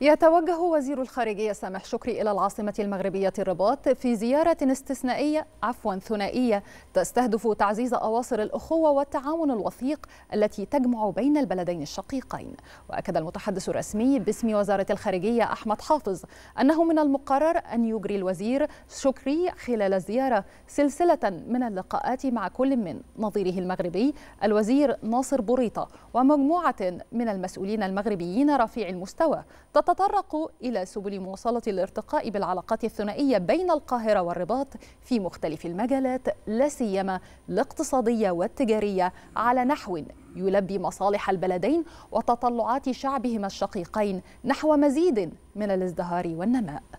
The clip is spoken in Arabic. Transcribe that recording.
يتوجه وزير الخارجية سامح شكري إلى العاصمة المغربية الرباط في زيارة استثنائية عفوا ثنائية تستهدف تعزيز أواصر الأخوة والتعاون الوثيق التي تجمع بين البلدين الشقيقين وأكد المتحدث الرسمي باسم وزارة الخارجية أحمد حافظ أنه من المقرر أن يجري الوزير شكري خلال الزيارة سلسلة من اللقاءات مع كل من نظيره المغربي الوزير ناصر بوريطة ومجموعة من المسؤولين المغربيين رفيع المستوى تتطرق إلى سبل مواصلة الارتقاء بالعلاقات الثنائية بين القاهرة والرباط في مختلف المجالات لا سيما الاقتصادية والتجارية على نحو يلبي مصالح البلدين وتطلعات شعبهما الشقيقين نحو مزيد من الازدهار والنماء